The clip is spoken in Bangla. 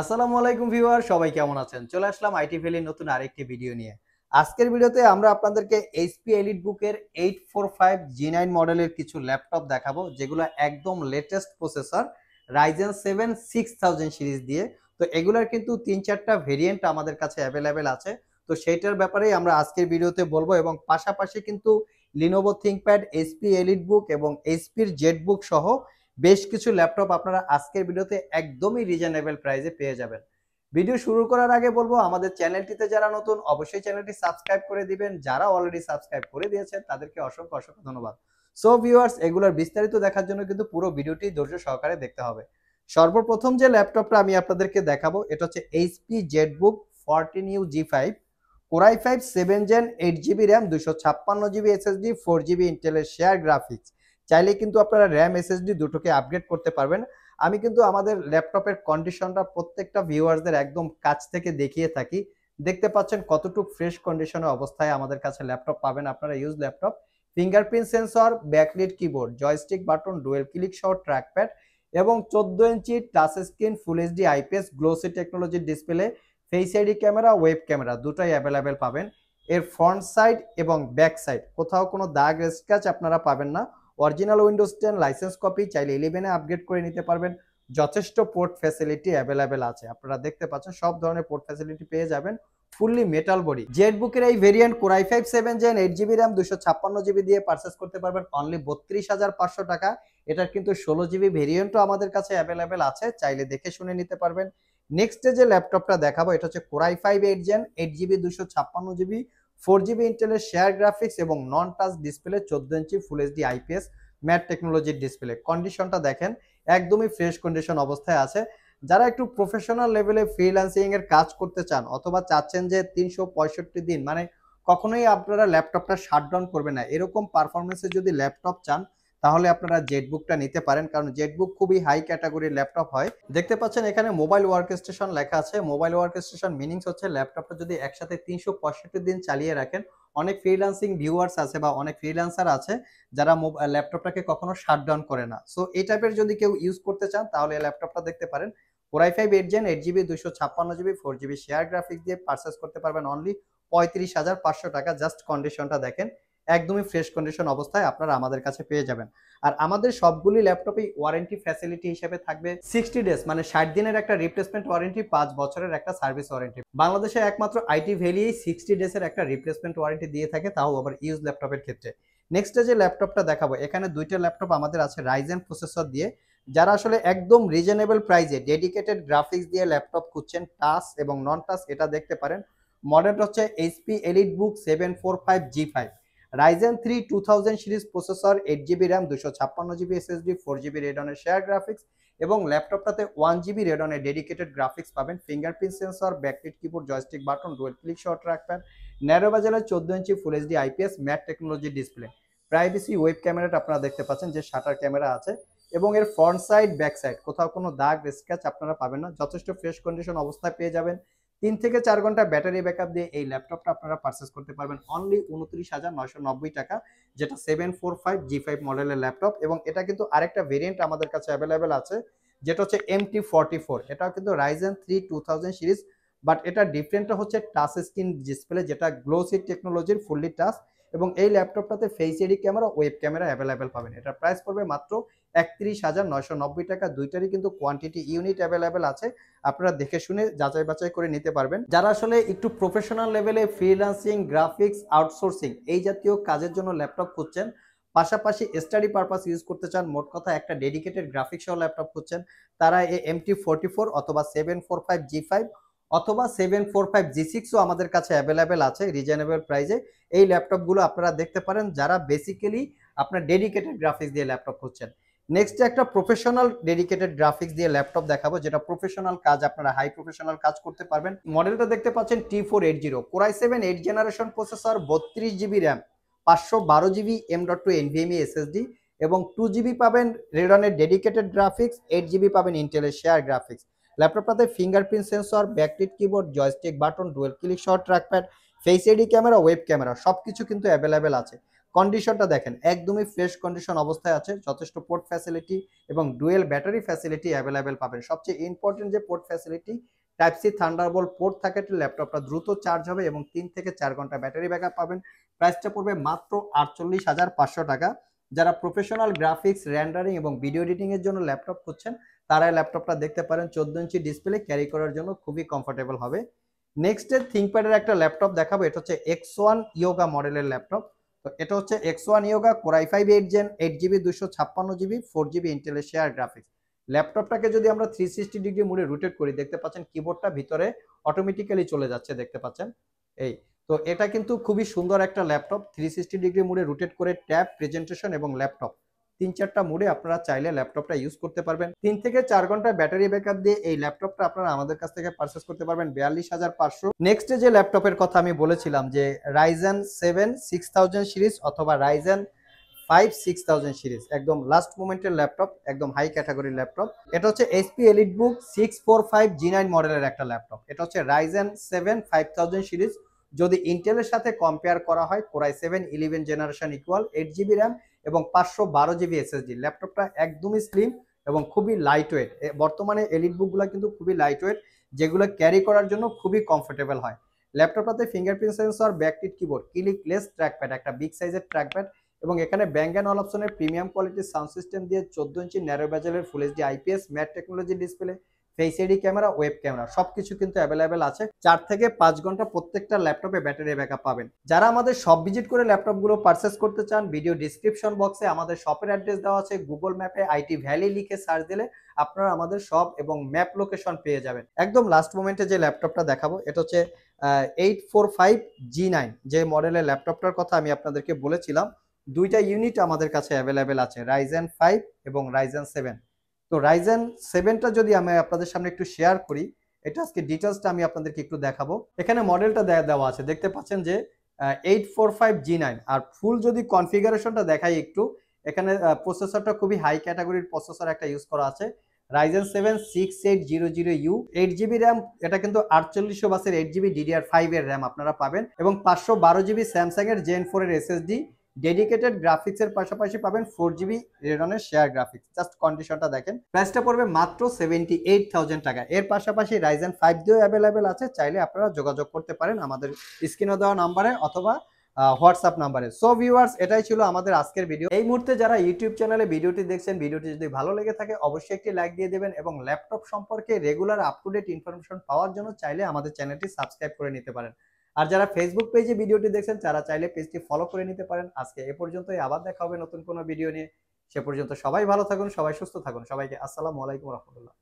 আসসালামু আলাইকুম ভিউয়ার সবাই কেমন আছেন চলে আসলাম আইটি ভ্যালির নতুন আরেকটি ভিডিও নিয়ে আজকের ভিডিওতে আমরা আপনাদেরকে এইচপি এলিট বুকের eight four five G nine মডেলের কিছু ল্যাপটপ দেখাবো যেগুলো একদম latest processor Ryzen seven six thousand series দিয়ে তো এগুলার কিন্তু তিন চারটা ভেরিয়েন্ট আমাদের কাছে অ্যাভেলেবেল আছে তো সেইটার ব্যাপারেই আমরা আজকের ভিডিওতে বলবো এবং পাশাপাশি কিন্তু Lenovo ThinkPad HP EliteBook এবং এইচপির জেট বুক সহ বেশ কিছু ল্যাপটপ আপনারা আজকের ভিডিওতে একদমই রিজনেবল প্রাইসে পেয়ে যাবেন ভিডিও শুরু করার আগে বলবো আমাদের চ্যানেলটিতে যারা নতুন অবশ্যই চ্যানেলটি সাবস্ক্রাইব করে দিবেন যারা অলরেডি সাবস্ক্রাইব করে দিয়েছেন তাদেরকে অসংখ্য অসংখ্য ধন্যবাদ সো ভিউয়ার্স এগুলোর বিস্তারিত দেখার জন্য কিন্তু পুরো ভিডিওটি ধৈর্য সহকারে দেখতে হবে সর্বপ্রথম যে ল্যাপটপটা আমি আপনাদেরকে দেখাবো এটা হচ্ছে HP ZBook fourteen U G five core i five seven gen eight GB RAM দুশো ছাপ্পান্ন জিবি এসএসডি ফোর জিবি ইন্টেলের শেয়ার গ্রাফিক্স চাইলে কিন্তু আপনারা র্যাম এসএসডি দুটোকে আপগ্রেড করতে পারবেন আমি কিন্তু আমাদের ল্যাপটপের কন্ডিশনটা প্রত্যেকটা ভিউয়ার্সদের একদম কাছ থেকে দেখিয়ে থাকি দেখতে পাচ্ছেন কতটুক ফ্রেশ কন্ডিশনের অবস্থায় আমাদের কাছে ল্যাপটপ পাবেন আপনারা use laptop fingerprint sensor backlit keyboard joystick button dual click সহ ট্র্যাকপ্যাড এবং চোদ্দ ইঞ্চি touch screen full HD IPS glossy টেকনোলজির display face ID camera web camera দুটাই অ্যাভেলেবেল পাবেন এর ফ্রন্ট সাইড এবং ব্যাক সাইড কোথাও কোনো দাগ স্ক্যাচ আপনারা পাবেন না original Windows ten license copy চাইলে ইলেভেনে আপগ্রেড করে নিতে পারবেন যথেষ্ট পোর্ট ফ্যাসিলিটি অ্যাভেলেবেল আছে আপনারা দেখতে পাচ্ছেন সব ধরনের পোর্ট ফ্যাসিলিটি পেয়ে যাবেন ফুললি মেটাল বডি জেড বুকের এই variant core i five seven gen eight GB RAM দুশো ছাপ্পান্ন জিবি দিয়ে পারচেস করতে পারবেন অনলি বত্রিশ হাজার পাঁচশো টাকা এটার কিন্তু ষোলো জিবি ভেরিয়েন্টও আমাদের কাছে অ্যাভেলেবেল আছে চাইলে দেখে শুনে নিতে পারবেন নেক্সটে যে ল্যাপটপটা দেখাবো এটা হচ্ছে core i five eight gen eight GB দুশো ছাপ্পান্ন জিবি ফোর জিবি ইন্টেলের শেয়ার গ্রাফিক্স এবং নন টাচ ডিসপ্লে চোদ্দ ইঞ্চি ফুল এইচডি আইপিএস ম্যাট টেকনোলজির ডিসপ্লে কন্ডিশনটা দেখেন একদমই ফ্রেশ কন্ডিশন অবস্থায় আছে যারা একটু প্রফেশনাল লেভেলে ফ্রিল্যান্সিং এর কাজ করতে চান অথবা চাচ্ছেন যে তিনশো দিন মানে কখনোই আপনারা ল্যাপটপটা ডাউন করবে না এরকম পারফরমেন্সে যদি ল্যাপটপ চান তাহলে আপনারা জেটবুকটা নিতে পারেন কারণ জেটবুক খুবই হাই ক্যাটাগরির ল্যাপটপ হয় দেখতে পাচ্ছেন এখানে মোবাইল ওয়ার্ক স্টেশন লেখা আছে মোবাইল ওয়ার্ক স্টেশন মিনিংস হচ্ছে ল্যাপটপটা যদি একসাথে তিনশো দিন চালিয়ে রাখেন অনেক ফ্রিলান্সিং ভিউয়ার্স আছে বা অনেক ফ্রিলান্সার আছে যারা ল্যাপটপটাকে কখনো শাটডাউন করে না সো এই টাইপের যদি কেউ ইউজ করতে চান তাহলে ল্যাপটপটা দেখতে পারেন ওরাই five eight gen eight GB দুশো ছাপ্পান্ন GB four GB share graphic দিয়ে পারচেস করতে পারবেন অনলি পঁয়ত্রিশ হাজার পাঁচশো টাকা জাস্ট কন্ডিশনটা দেখেন একদমই ফ্রেশ কন্ডিশন অবস্থায় আপনারা আমাদের কাছে পেয়ে যাবেন আর আমাদের সবগুলি ল্যাপটপেই ওয়ারেন্টি ফ্যাসিলিটি হিসেবে থাকবে সিক্সটি ডেজ মানে ষাট দিনের একটা রিপ্লেসমেন্ট ওয়ারেন্টি পাঁচ বছরের একটা সার্ভিস ওয়ারেন্টি বাংলাদেশে একমাত্র আইটি ভ্যালিয়েই সিক্সটি ডেজের একটা রিপ্লেসমেন্ট ওয়ারেন্টি দিয়ে থাকে তাও আবার ইউজ ল্যাপটপের ক্ষেত্রে নেক্সট যে ল্যাপটপটা দেখাবো এখানে দুইটা ল্যাপটপ আমাদের আছে রাইজেন প্রসেসর দিয়ে যারা আসলে একদম রিজনেবল প্রাইজে ডেডিকেটেড গ্রাফিক্স দিয়ে ল্যাপটপ খুঁজছেন টাস এবং নন টাস এটা দেখতে পারেন মডেলটা হচ্ছে HP EliteBook seven four five G five Ryzen three two thousand series processor eight GB RAM দুশো ছাপ্পান্ন জিবি এসএসডি ফোর জিবি রেডনের শেয়ার গ্রাফিক্স এবং ল্যাপটপটাতে ওয়ান জিবি রেডনের ডেডিকেটেড গ্রাফিক্স পাবেন fingerprint sensor backlit keyboard joystick button রোয়েল ক্লিক শট ট্র্যাকপ্যাড ন্যারো বাজারের চোদ্দ ইঞ্চি full HD IPS matte technology display privacy web ক্যামেরাটা আপনারা দেখতে পাচ্ছেন যে শাটার ক্যামেরা আছে এবং এর ফ্রন্ট সাইড ব্যাক সাইড কোথাও কোনো দাগ স্ক্র্যাচ আপনারা পাবেন না যথেষ্ট ফ্রেশ কন্ডিশন অবস্থায় পেয়ে যাবেন তিন থেকে চার ঘন্টা ব্যাটারি ব্যাকআপ দিয়ে এই ল্যাপটপটা আপনারা পারচেস করতে পারবেন অনলি উনত্রিশ হাজার নয়শো নব্বই টাকা যেটা seven four five G five মডেলের ল্যাপটপ এবং এটা কিন্তু আরেকটা ভেরিয়েন্ট আমাদের কাছে অ্যাভেলেবেল আছে যেটা হচ্ছে এম টি ফোর এটাও কিন্তু Ryzen three two thousand series but এটা ডিফারেন্টটা হচ্ছে টাচ স্ক্রিন ডিসপ্লে যেটা গ্লোসি টেকনোলজির ফুললি টাচ এবং এই ল্যাপটপটাতে face ID camera web camera available পাবেন এটা প্রাইস পড়বে মাত্র একত্রিশ হাজার নয়শো নব্বই টাকা দুইটারই কিন্তু কোয়ান্টিটি ইউনিট অ্যাভেলেবেল আছে আপনারা দেখে শুনে যাচাই বাছাই করে নিতে পারবেন যারা আসলে একটু প্রফেশনাল লেভেলে ফ্রিলান্সিং গ্রাফিক্স আউটসোর্সিং এই জাতীয় কাজের জন্য ল্যাপটপ খুঁজছেন পাশাপাশি স্টাডি পারপাস ইউজ করতে চান মোট কথা একটা ডেডিকেটেড গ্রাফিক্স সহ ল্যাপটপ খুঁজছেন তারা এই এমটি ফোরটি ফোর অথবা seven four five G five অথবা সেভেন ফোর ফাইভ জি সিক্সও আমাদের কাছে অ্যাভেলেবেল আছে রিজনেবল প্রাইজে এই ল্যাপটপগুলো আপনারা দেখতে পারেন যারা বেসিক্যালি আপনার ডেডিকেটেড গ্রাফিক্স দিয়ে ল্যাপটপ খুঁজছেন নেক্সট একটা প্রফেশনাল ডেডিকেটেড গ্রাফিক্স দিয়ে ল্যাপটপ দেখাবো যেটা প্রফেশনাল কাজ আপনারা হাই প্রফেশনাল কাজ করতে পারবেন মডেলটা দেখতে পাচ্ছেন T four eight zero core i seven eight generation processor বত্রিশ জিবি র্যাম পাঁচশো বারো GB M dot two NVMe SSD এবং টু জিবি পাবেন রেডনের ডেডিকেটেড গ্রাফিক্স এইট জিবি পাবেন ইন্টেলের শেয়ার গ্রাফিক্স ল্যাপটপটাতে fingerprint sensor backlit keyboard joystick button dual click শট trackpad face ID camera web camera সব কিছু কিন্তু অ্যাভেলেবেল আছে কন্ডিশনটা দেখেন একদমই ফ্রেশ কন্ডিশন অবস্থায় আছে যথেষ্ট পোর্ট ফ্যাসিলিটি এবং ডুয়েল ব্যাটারি ফ্যাসিলিটি অ্যাভেলেবেল পাবেন সবচেয়ে ইম্পর্টেন্ট যে port facility type C Thunderbolt port থাকে ল্যাপটপটা দ্রুত চার্জ হবে এবং তিন থেকে চার ঘন্টা ব্যাটারি আপ পাবেন প্রাইসটা পড়বে মাত্র আটচল্লিশ হাজার পাঁচশো টাকা যারা প্রফেশনাল গ্রাফিক্স র্যান্ডারিং এবং ভিডিও এডিটিংয়ের জন্য ল্যাপটপ খুঁজছেন তারা ল্যাপটপটা দেখতে পারেন চোদ্দ ইঞ্চি ডিসপ্লে ক্যারি করার জন্য খুবই কমফোর্টেবল হবে নেক্সট থিঙ্কপ্যাডের একটা ল্যাপটপ দেখাবো এটা হচ্ছে এক্স ওয়ান ইয়োগা মডেলের ল্যাপটপ তো এটা হচ্ছে X one Yoga core i five eight gen eight GB দুশো ছাপ্পান্ন জিবি ফোর জিবি ইন্টেলের শেয়ার গ্রাফিক্স ল্যাপটপটাকে যদি আমরা থ্রি সিক্সটি ডিগ্রি মুড়ে রুটেট করি দেখতে পাচ্ছেন কিবোর্ডটা ভিতরে অটোমেটিক্যালি চলে যাচ্ছে দেখতে পাচ্ছেন এই তো এটা কিন্তু খুবই সুন্দর একটা ল্যাপটপ থ্রি সিক্সটি ডিগ্রি মুড়ে রুটেট করে ট্যাব প্রেজেন্টেশন এবং ল্যাপটপ তিন চারটা মোডে আপনারা চাইলে ল্যাপটপটা ইউজ করতে পারবেন তিন থেকে চার ঘন্টা ব্যাটারি ব্যাকআপ দিয়ে এই ল্যাপটপটা আপনারা আমাদের কাছ থেকে পারচেস করতে পারবেন বিয়াল্লিশ হাজার পাঁচশো নেক্সট যে ল্যাপটপের কথা আমি বলেছিলাম যে Ryzen seven six thousand series অথবা Ryzen five six thousand series একদম লাস্ট মোমেন্টের ল্যাপটপ একদম হাই ক্যাটাগরির ল্যাপটপ এটা হচ্ছে HP elite book six four five G nine মডেলের একটা ল্যাপটপ এটা হচ্ছে Ryzen seven five thousand series যদি ইন্টেলের সাথে কম্পেয়ার করা হয় Core i seven eleven generation equal eight GB RAM এবং পাঁচশো বারো জিবি এসএসডি ল্যাপটপটা একদমই স্লিম এবং খুবই লাইট ওয়েট বর্তমানে এলিট বুকগুলো কিন্তু খুবই লাইট ওয়েট যেগুলো ক্যারি করার জন্য খুবই কমফোর্টেবল হয় ল্যাপটপটাতে fingerprint sensor backlit keyboard clickless trackpad একটা বিগ সাইজের ট্র্যাকপ্যাড এবং এখানে ব্যাঙ্ক অ্যান্ড অপশনের প্রিমিয়াম কোয়ালিটির সাউন্ড সিস্টেম দিয়ে চোদ্দ ইঞ্চি ন্যারো ব্যাজেলের full HD IPS matte technology display face ID camera web camera সবকিছু কিন্তু অ্যাভেলেবেল আছে চার থেকে পাঁচ ঘন্টা প্রত্যেকটা ল্যাপটপে ব্যাটারি আপ পাবেন যারা আমাদের সব ভিজিট করে ল্যাপটপগুলো পারচেস করতে চান ভিডিও ডিসক্রিপশন বক্সে আমাদের শপের অ্যাড্রেস দেওয়া আছে গুগল ম্যাপে আইটি ভ্যালি লিখে সার্চ দিলে আপনারা আমাদের শপ এবং ম্যাপ লোকেশন পেয়ে যাবেন একদম লাস্ট মোমেন্টে যে ল্যাপটপটা দেখাবো এটা হচ্ছে eight four five G nine যে মডেলের ল্যাপটপটার কথা আমি আপনাদেরকে বলেছিলাম দুইটা ইউনিট আমাদের কাছে অ্যাভেলেবেল আছে রাইজেন ফাইভ এবং রাইজেন সেভেন তো রাইজেন সেভেনটা যদি আমি আপনাদের সামনে একটু শেয়ার করি এটা আজকে ডিটেলসটা আমি আপনাদেরকে একটু দেখাবো এখানে মডেলটা দেওয়া আছে দেখতে পাচ্ছেন যে eight four five G nine আর ফুল যদি কনফিগারেশনটা দেখাই একটু এখানে প্রসেসরটা খুবই হাই ক্যাটাগরির প্রসেসর একটা ইউজ করা আছে Ryzen seven six eight zero zero U eight GB RAM এটা কিন্তু আটচল্লিশশো বাসের এইট জিবি ডিডিআর ফাইভ এর র্যাম আপনারা পাবেন এবং পাঁচশো বারো জিবি স্যামসাং এর জেন ফোর এর এসএসডি ডেডিকেটেড গ্রাফিক্স এর পাশাপাশি পাবেন ফোর জিবি রেডনের শেয়ার গ্রাফিক্স জাস্ট কন্ডিশনটা দেখেন প্রাইসটা পড়বে মাত্র সেভেন্টি এইট থাউজেন্ড টাকা এর পাশাপাশি রাইজেন ফাইভ জিও অ্যাভেলেবেল আছে চাইলে আপনারা যোগাযোগ করতে পারেন আমাদের স্ক্রিনে দেওয়া নাম্বারে অথবা হোয়াটসঅ্যাপ নাম্বারে সো ভিউয়ার্স এটাই ছিল আমাদের আজকের ভিডিও এই মুহূর্তে যারা ইউটিউব চ্যানেলে ভিডিওটি দেখছেন ভিডিওটি যদি ভালো লেগে থাকে অবশ্যই একটি লাইক দিয়ে দেবেন এবং ল্যাপটপ সম্পর্কে regular up to date information পাওয়ার জন্য চাইলে আমাদের চ্যানেলটি সাবস্ক্রাইব করে নিতে পারেন আর যারা ফেসবুক পেজে ভিডিওটি দেখছেন তারা চাইলে পেজটি ফলো করে নিতে পারেন আজকে এ পর্যন্তই আবার দেখা হবে নতুন কোনো ভিডিও নিয়ে সে পর্যন্ত সবাই ভালো থাকুন সবাই সুস্থ থাকুন সবাইকে আসসালামু আলাইকুম রহমতুল্লাহ